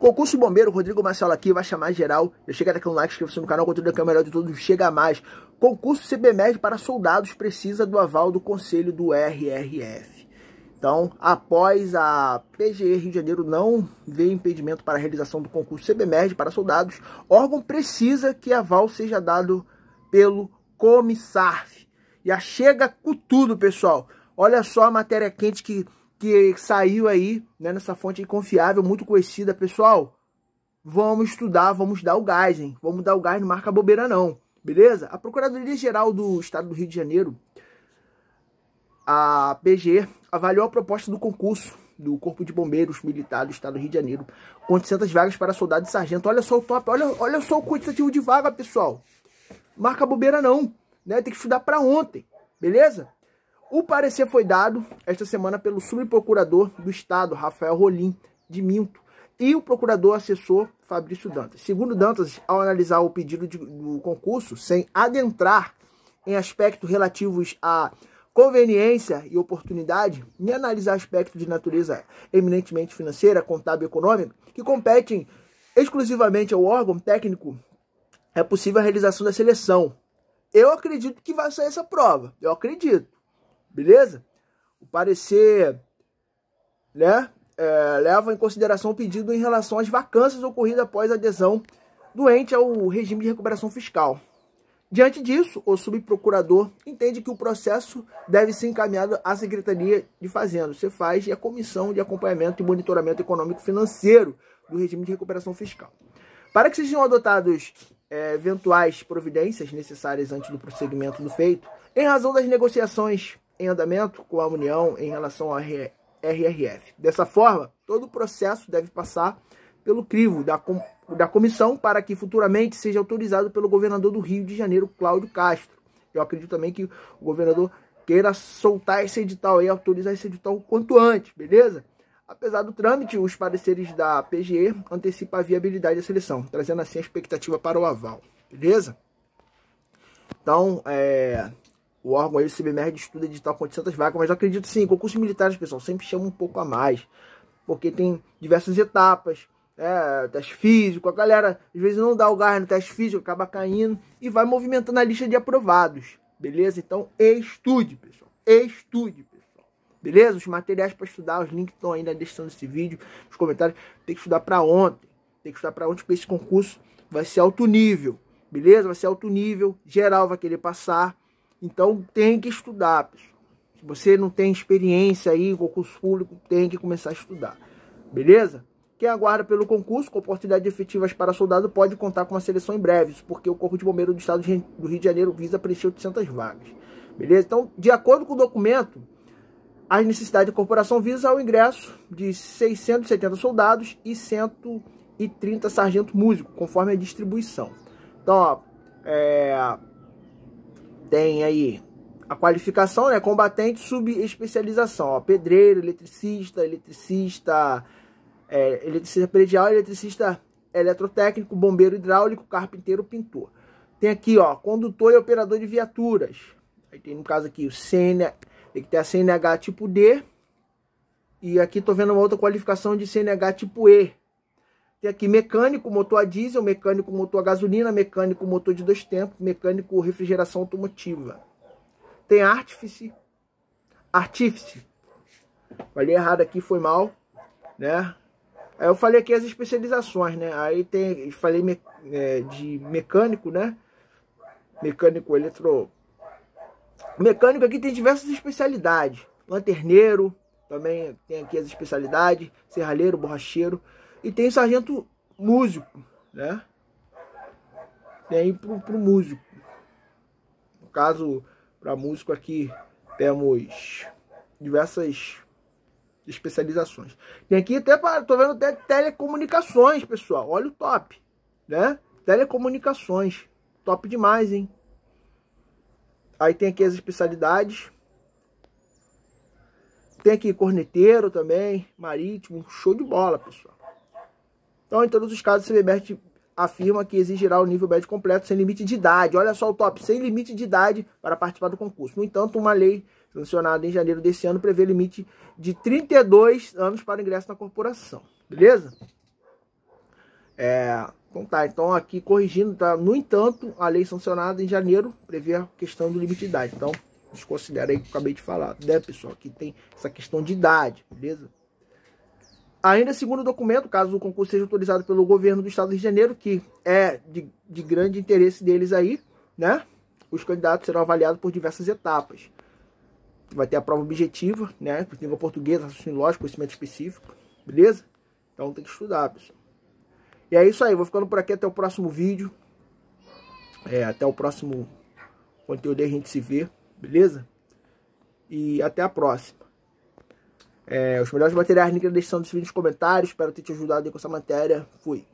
Concurso Bombeiro, Rodrigo Marcelo aqui, vai chamar geral. Já chega até aqui um like, inscreva-se no canal, conteúdo é é o melhor de todos, chega mais. Concurso CBMED para soldados precisa do aval do Conselho do RRF. Então, após a PGE Rio de Janeiro não ver impedimento para a realização do concurso CBMED para soldados, órgão precisa que aval seja dado pelo Comissarf. Já chega com tudo, pessoal. Olha só a matéria quente que que saiu aí, né, nessa fonte confiável, muito conhecida, pessoal. Vamos estudar, vamos dar o gás, hein? Vamos dar o gás, não marca bobeira não, beleza? A Procuradoria-Geral do Estado do Rio de Janeiro, a PG, avaliou a proposta do concurso do Corpo de Bombeiros Militar do Estado do Rio de Janeiro, com 800 vagas para soldado e sargento. Olha só o top, olha, olha só o quantitativo de vaga, pessoal. Marca bobeira não, né? Tem que estudar para ontem, beleza? O parecer foi dado esta semana pelo subprocurador do Estado, Rafael Rolim, de Minto, e o procurador assessor Fabrício Dantas. Segundo Dantas, ao analisar o pedido de, do concurso, sem adentrar em aspectos relativos à conveniência e oportunidade, nem analisar aspectos de natureza eminentemente financeira, contábil e econômica, que competem exclusivamente ao órgão técnico, é possível a realização da seleção. Eu acredito que vai sair essa prova. Eu acredito. Beleza? O parecer né, é, leva em consideração o pedido em relação às vacâncias ocorridas após adesão doente ao regime de recuperação fiscal. Diante disso, o subprocurador entende que o processo deve ser encaminhado à Secretaria de Fazenda, Cefaz e à Comissão de Acompanhamento e Monitoramento Econômico Financeiro do Regime de Recuperação Fiscal. Para que sejam adotadas é, eventuais providências necessárias antes do prosseguimento do feito, em razão das negociações em andamento com a União em relação à RRF. Dessa forma, todo o processo deve passar pelo crivo da, com, da comissão para que futuramente seja autorizado pelo governador do Rio de Janeiro, Cláudio Castro. Eu acredito também que o governador queira soltar esse edital e autorizar esse edital o quanto antes, beleza? Apesar do trâmite, os pareceres da PGE antecipa a viabilidade da seleção, trazendo assim a expectativa para o aval, beleza? Então, é, o órgão aí, o CBMR, estuda edital com 800 vagas, mas eu acredito sim, concursos militares, pessoal, sempre chama um pouco a mais, porque tem diversas etapas, é, teste físico, a galera às vezes não dá o gás no teste físico, acaba caindo e vai movimentando a lista de aprovados, beleza? Então estude, pessoal, estude, pessoal, beleza? Os materiais para estudar, os links estão aí na descrição desse vídeo, nos comentários, tem que estudar para ontem, tem que estudar para ontem, porque esse concurso vai ser alto nível, beleza? Vai ser alto nível, geral vai querer passar, então tem que estudar, pessoal. Se você não tem experiência aí com concurso público, tem que começar a estudar. Beleza? Quem aguarda pelo concurso com oportunidades efetivas para soldado pode contar com uma seleção em breve, isso porque o Corpo de Bombeiro do Estado do Rio de Janeiro visa preencher 800 vagas. Beleza? Então, de acordo com o documento, as necessidades da corporação visa o ingresso de 670 soldados e 130 sargentos músicos, conforme a distribuição. Então, ó, é, tem aí a qualificação, né? Combatente, subespecialização. Ó, pedreiro, eletricista, eletricista, é, eletricista predial, eletricista eletrotécnico, bombeiro hidráulico, carpinteiro, pintor. Tem aqui, ó, condutor e operador de viaturas. Aí tem, no caso aqui, o CNH, tem que ter a CNH tipo D. E aqui tô vendo uma outra qualificação de CNH tipo E. Tem aqui mecânico, motor a diesel, mecânico, motor a gasolina, mecânico, motor de dois tempos, mecânico, refrigeração automotiva. Tem artífice, artífice. Falei errado aqui, foi mal, né? Aí eu falei aqui as especializações, né? Aí tem, falei me, é, de mecânico, né? Mecânico eletro... Mecânico aqui tem diversas especialidades. Lanterneiro, também tem aqui as especialidades. Serralheiro, borracheiro. E tem sargento músico, né? Tem pro, pro músico. No caso, para músico aqui temos diversas especializações. Tem aqui até para, tô vendo até telecomunicações, pessoal. Olha o top, né? Telecomunicações, top demais, hein? Aí tem aqui as especialidades. Tem aqui corneteiro também, marítimo, show de bola, pessoal. Então, em todos os casos, o CBBERT afirma que exigirá o nível médio completo sem limite de idade. Olha só o top, sem limite de idade para participar do concurso. No entanto, uma lei sancionada em janeiro desse ano prevê limite de 32 anos para ingresso na corporação. Beleza? É, então tá, então aqui corrigindo, tá? No entanto, a lei sancionada em janeiro prevê a questão do limite de idade. Então, desconsidera aí o que eu acabei de falar, né, pessoal? Que tem essa questão de idade, beleza? Ainda segundo o documento, caso o concurso seja autorizado pelo governo do estado do Rio de Janeiro, que é de, de grande interesse deles aí, né? Os candidatos serão avaliados por diversas etapas. Vai ter a prova objetiva, né? Língua portuguesa, raciocínio lógico, conhecimento específico, beleza? Então tem que estudar, pessoal. E é isso aí, vou ficando por aqui até o próximo vídeo. É, até o próximo conteúdo aí a gente se vê, beleza? E até a próxima. É, os melhores materiais ligados na descrição desse vídeo nos comentários. Espero ter te ajudado com essa matéria. Fui.